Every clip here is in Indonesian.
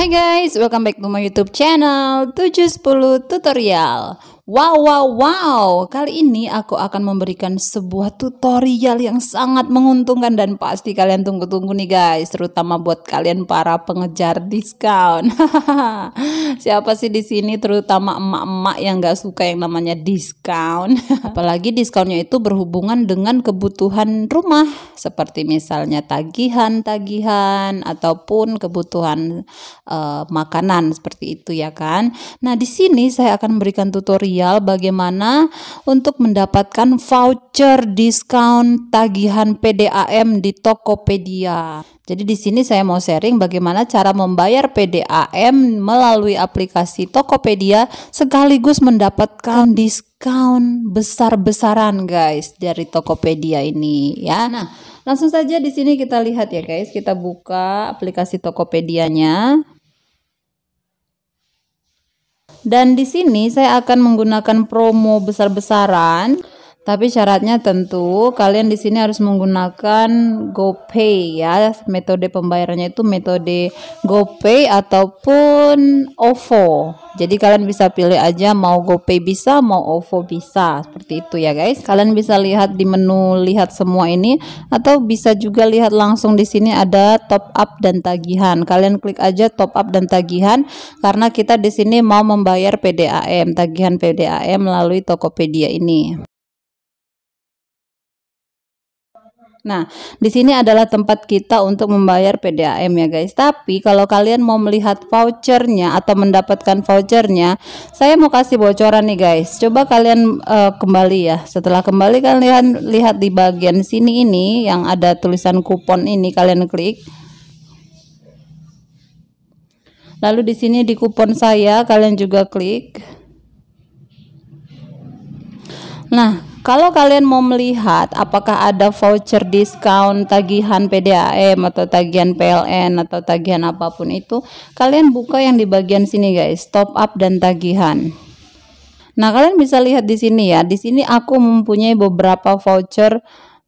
Hai guys, welcome back to my YouTube channel 710 Tutorial. Wow, wow, wow. Kali ini aku akan memberikan sebuah tutorial yang sangat menguntungkan dan pasti kalian tunggu-tunggu nih guys, terutama buat kalian para pengejar diskon. Siapa sih di sini terutama emak-emak yang gak suka yang namanya diskon? Apalagi diskonnya itu berhubungan dengan kebutuhan rumah, seperti misalnya tagihan-tagihan ataupun kebutuhan uh, makanan seperti itu ya kan. Nah, di sini saya akan memberikan tutorial tutorial bagaimana untuk mendapatkan voucher diskon tagihan PDAM di Tokopedia. Jadi di sini saya mau sharing bagaimana cara membayar PDAM melalui aplikasi Tokopedia sekaligus mendapatkan diskon besar-besaran guys dari Tokopedia ini ya. Nah, langsung saja di sini kita lihat ya guys, kita buka aplikasi Tokopedianya. Dan di sini saya akan menggunakan promo besar-besaran tapi syaratnya tentu kalian di sini harus menggunakan GoPay ya. Metode pembayarannya itu metode GoPay ataupun OVO. Jadi kalian bisa pilih aja mau GoPay bisa, mau OVO bisa. Seperti itu ya guys. Kalian bisa lihat di menu lihat semua ini atau bisa juga lihat langsung di sini ada top up dan tagihan. Kalian klik aja top up dan tagihan karena kita di sini mau membayar PDAM, tagihan PDAM melalui Tokopedia ini. Nah, di sini adalah tempat kita untuk membayar PDAM ya guys. Tapi kalau kalian mau melihat vouchernya atau mendapatkan vouchernya, saya mau kasih bocoran nih guys. Coba kalian uh, kembali ya. Setelah kembali kalian lihat di bagian sini ini yang ada tulisan kupon ini kalian klik. Lalu di sini di kupon saya kalian juga klik. Nah, kalau kalian mau melihat apakah ada voucher diskon tagihan PDAM atau tagihan PLN atau tagihan apapun itu, kalian buka yang di bagian sini guys, top up dan tagihan. Nah, kalian bisa lihat di sini ya. Di sini aku mempunyai beberapa voucher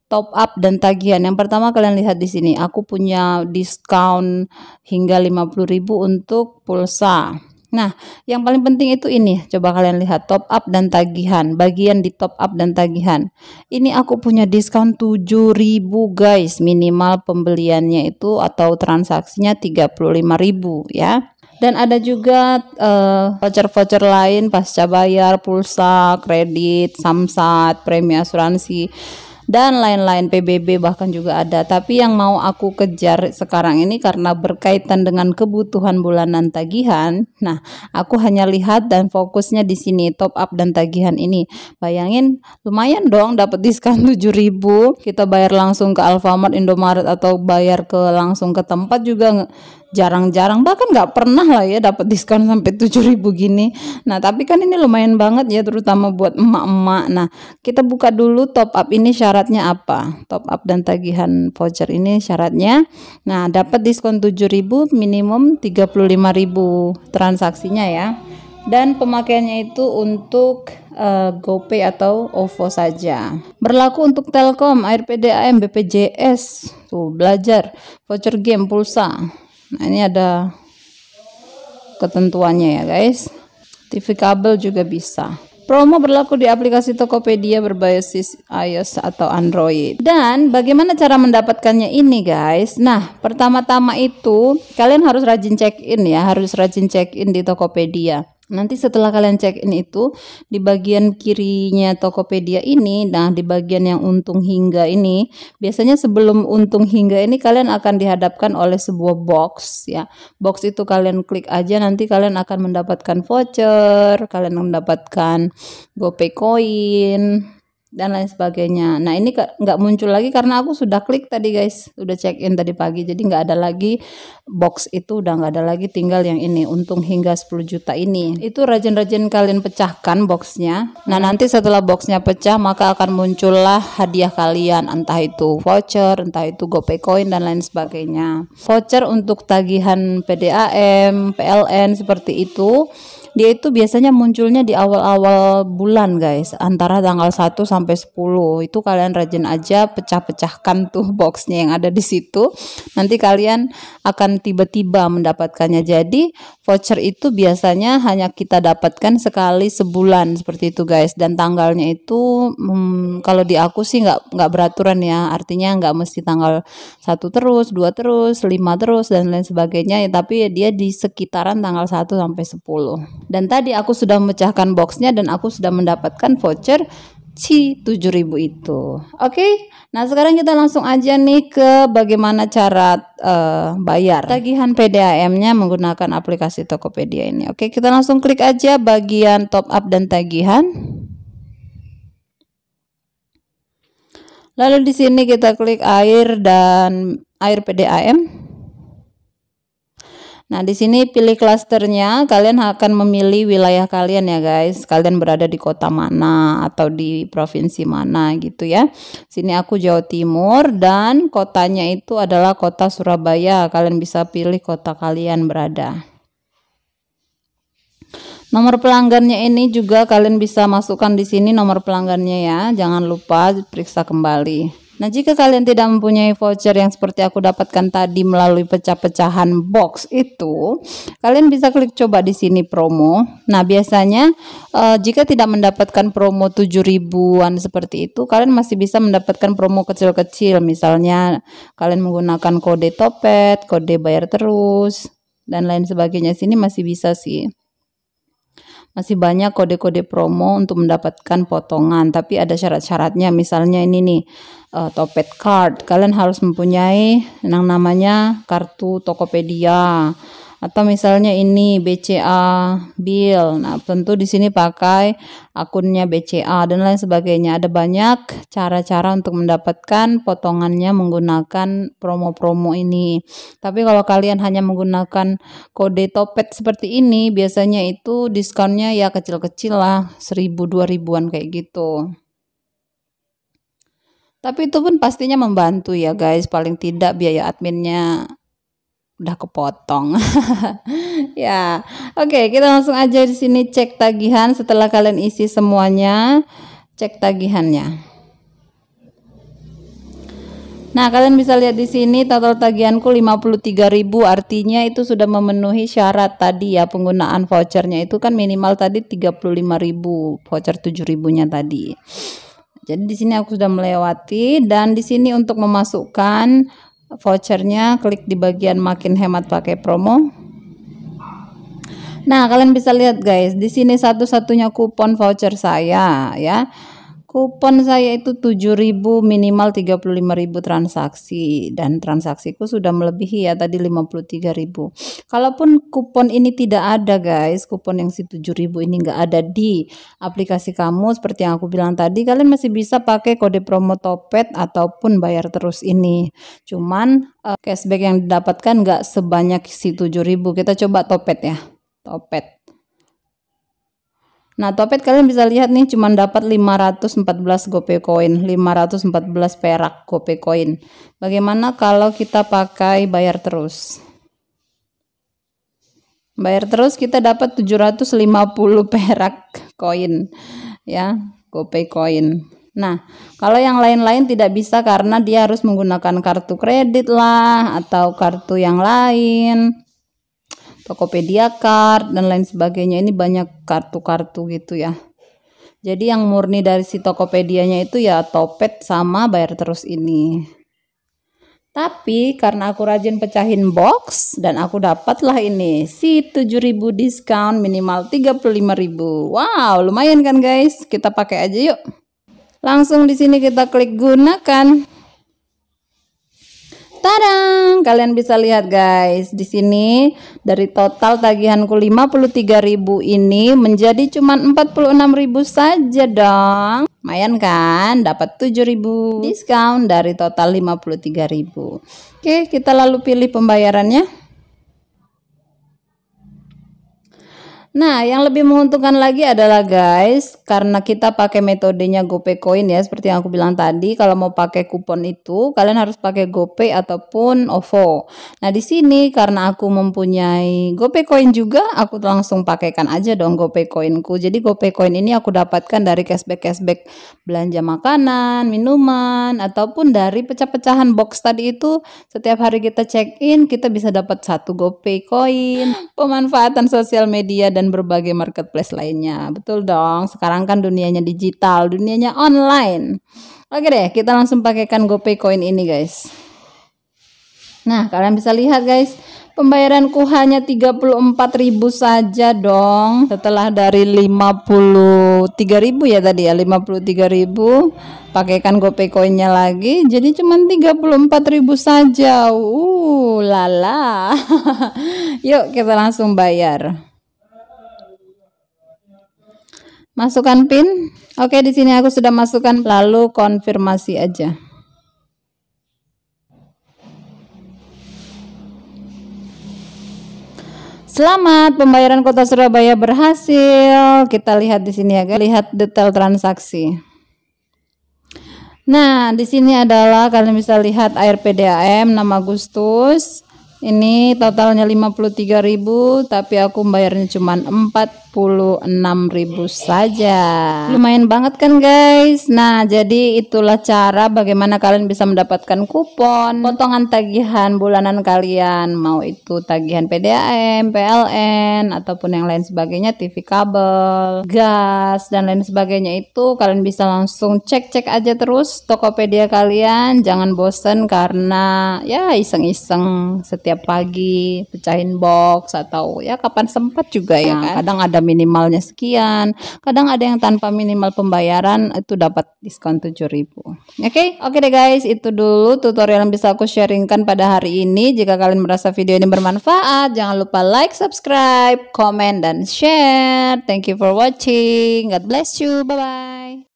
top up dan tagihan. Yang pertama kalian lihat di sini, aku punya diskon hingga 50.000 untuk pulsa. Nah, yang paling penting itu ini. Coba kalian lihat top up dan tagihan, bagian di top up dan tagihan. Ini aku punya diskon 7.000, guys. Minimal pembeliannya itu atau transaksinya 35.000 ya. Dan ada juga eh, voucher-voucher uh, voucher -voucher lain pasca bayar, pulsa, kredit, samsat, premi asuransi dan lain-lain PBB bahkan juga ada tapi yang mau aku kejar sekarang ini karena berkaitan dengan kebutuhan bulanan tagihan nah aku hanya lihat dan fokusnya di sini top up dan tagihan ini bayangin lumayan dong dapat diskon 7000 kita bayar langsung ke Alfamart Indomaret atau bayar ke langsung ke tempat juga jarang-jarang bahkan nggak pernah lah ya dapat diskon sampai tujuh ribu gini. Nah, tapi kan ini lumayan banget ya terutama buat emak-emak. Nah, kita buka dulu top up ini syaratnya apa? Top up dan tagihan voucher ini syaratnya nah dapat diskon tujuh ribu minimum tiga puluh lima ribu transaksinya ya. Dan pemakaiannya itu untuk uh, GoPay atau OVO saja. Berlaku untuk Telkom, AirPDAM, BPJS, tuh belajar, voucher game, pulsa, nah ini ada ketentuannya ya guys TV kabel juga bisa Promo berlaku di aplikasi Tokopedia berbasis iOS atau Android. Dan bagaimana cara mendapatkannya ini guys? Nah, pertama-tama itu kalian harus rajin check-in ya, harus rajin check-in di Tokopedia. Nanti setelah kalian check in itu di bagian kirinya Tokopedia ini, nah di bagian yang untung hingga ini, biasanya sebelum untung hingga ini kalian akan dihadapkan oleh sebuah box ya. Box itu kalian klik aja nanti kalian akan mendapatkan voucher, kalian mendapatkan GoPay Coin, dan lain sebagainya. Nah ini nggak muncul lagi karena aku sudah klik tadi guys, sudah check in tadi pagi, jadi nggak ada lagi box itu udah nggak ada lagi, tinggal yang ini. Untung hingga 10 juta ini. Itu rajin-rajin kalian pecahkan boxnya. Nah nanti setelah boxnya pecah maka akan muncullah hadiah kalian, entah itu voucher, entah itu GoPay Coin dan lain sebagainya. Voucher untuk tagihan PDAM, PLN seperti itu dia itu biasanya munculnya di awal-awal bulan guys antara tanggal 1 sampai 10 itu kalian rajin aja pecah-pecahkan tuh boxnya yang ada di situ nanti kalian akan tiba-tiba mendapatkannya jadi voucher itu biasanya hanya kita dapatkan sekali sebulan seperti itu guys dan tanggalnya itu hmm, kalau di aku sih nggak nggak beraturan ya artinya nggak mesti tanggal satu terus dua terus lima terus dan lain sebagainya ya tapi dia di sekitaran tanggal 1 sampai 10 dan tadi aku sudah memecahkan boxnya dan aku sudah mendapatkan voucher c 7000 itu. Oke. Okay? Nah, sekarang kita langsung aja nih ke bagaimana cara uh, bayar tagihan PDAM-nya menggunakan aplikasi Tokopedia ini. Oke, okay? kita langsung klik aja bagian top up dan tagihan. Lalu di sini kita klik air dan air PDAM. Nah, di sini pilih klasternya. Kalian akan memilih wilayah kalian ya, guys. Kalian berada di kota mana atau di provinsi mana gitu ya. Sini aku Jawa Timur dan kotanya itu adalah kota Surabaya. Kalian bisa pilih kota kalian berada. Nomor pelanggannya ini juga kalian bisa masukkan di sini nomor pelanggannya ya. Jangan lupa periksa kembali. Nah, jika kalian tidak mempunyai voucher yang seperti aku dapatkan tadi melalui pecah-pecahan box itu, kalian bisa klik coba di sini promo. Nah, biasanya uh, jika tidak mendapatkan promo 7 ribuan seperti itu, kalian masih bisa mendapatkan promo kecil-kecil. Misalnya kalian menggunakan kode topet, kode bayar terus, dan lain sebagainya. Sini masih bisa sih masih banyak kode-kode promo untuk mendapatkan potongan tapi ada syarat-syaratnya misalnya ini nih uh, Topet Card kalian harus mempunyai yang namanya kartu Tokopedia atau misalnya ini BCA Bill. Nah, tentu di sini pakai akunnya BCA dan lain sebagainya. Ada banyak cara-cara untuk mendapatkan potongannya menggunakan promo-promo ini. Tapi kalau kalian hanya menggunakan kode Topet seperti ini, biasanya itu diskonnya ya kecil-kecil lah, 1000 2000-an kayak gitu. Tapi itu pun pastinya membantu ya guys, paling tidak biaya adminnya udah kepotong. ya. Oke, okay, kita langsung aja di sini cek tagihan setelah kalian isi semuanya, cek tagihannya. Nah, kalian bisa lihat di sini total tagihanku 53.000 artinya itu sudah memenuhi syarat tadi ya penggunaan vouchernya itu kan minimal tadi 35.000, voucher 7.000-nya tadi. Jadi di sini aku sudah melewati dan di sini untuk memasukkan vouchernya klik di bagian makin hemat pakai promo nah kalian bisa lihat guys di sini satu-satunya kupon voucher saya ya Kupon saya itu 7.000 minimal 35.000 transaksi dan transaksiku sudah melebihi ya tadi 53.000. Kalaupun kupon ini tidak ada guys, kupon yang si 7.000 ini enggak ada di aplikasi kamu seperti yang aku bilang tadi, kalian masih bisa pakai kode promo Topet ataupun bayar terus ini. Cuman uh, cashback yang didapatkan enggak sebanyak si 7.000. Kita coba Topet ya. Topet. Nah, Topet kalian bisa lihat nih cuma dapat 514 GoPay coin, 514 perak GoPay coin. Bagaimana kalau kita pakai bayar terus? Bayar terus kita dapat 750 perak koin ya, GoPay coin. Nah, kalau yang lain-lain tidak bisa karena dia harus menggunakan kartu kredit lah atau kartu yang lain Tokopedia Card dan lain sebagainya. Ini banyak kartu-kartu gitu ya. Jadi yang murni dari si Tokopedianya itu ya Topet sama bayar terus ini. Tapi karena aku rajin pecahin box dan aku dapatlah ini si 7000 discount minimal 35.000. Wow, lumayan kan guys? Kita pakai aja yuk. Langsung di sini kita klik gunakan. Tarang, kalian bisa lihat guys, di sini dari total tagihanku 53.000 ini menjadi cuma 46.000 saja dong. Mayan kan, dapat 7.000 discount dari total 53.000. Oke, kita lalu pilih pembayarannya. Nah, yang lebih menguntungkan lagi adalah guys, karena kita pakai metodenya GoPay Coin ya, seperti yang aku bilang tadi, kalau mau pakai kupon itu, kalian harus pakai GoPay ataupun OVO. Nah, di sini karena aku mempunyai GoPay Coin juga, aku langsung pakaikan aja dong GoPay Coinku. Jadi GoPay Coin ini aku dapatkan dari cashback-cashback belanja makanan, minuman, ataupun dari pecah-pecahan box tadi itu, setiap hari kita check-in, kita bisa dapat satu GoPay Coin. Pemanfaatan sosial media dan dan berbagai marketplace lainnya. Betul dong, sekarang kan dunianya digital, dunianya online. Oke deh, kita langsung pakaikan GoPay Coin ini guys. Nah, kalian bisa lihat guys, pembayaranku hanya 34.000 saja dong. Setelah dari 53.000 ya tadi ya, 53.000 pakaikan GoPay Coinnya lagi, jadi cuma 34.000 saja. Uh, lala. Yuk kita langsung bayar. Masukkan pin. Oke, di sini aku sudah masukkan lalu konfirmasi aja. Selamat, pembayaran Kota Surabaya berhasil. Kita lihat di sini ya, guys. Lihat detail transaksi. Nah, di sini adalah kalian bisa lihat air PDAM nama Agustus. Ini totalnya 53.000, tapi aku bayarnya cuma ribu saja. Lumayan banget kan guys. Nah, jadi itulah cara bagaimana kalian bisa mendapatkan kupon potongan tagihan bulanan kalian. Mau itu tagihan PDAM, PLN ataupun yang lain sebagainya, TV kabel, gas dan lain sebagainya itu kalian bisa langsung cek-cek aja terus Tokopedia kalian. Jangan bosen karena ya iseng-iseng setiap pagi pecahin box atau ya kapan sempat juga ya, iya kan? Kadang ada minimalnya sekian. Kadang ada yang tanpa minimal pembayaran itu dapat diskon 7000. Oke, okay? oke okay deh guys, itu dulu tutorial yang bisa aku sharingkan pada hari ini. Jika kalian merasa video ini bermanfaat, jangan lupa like, subscribe, comment, dan share. Thank you for watching. God bless you. Bye bye.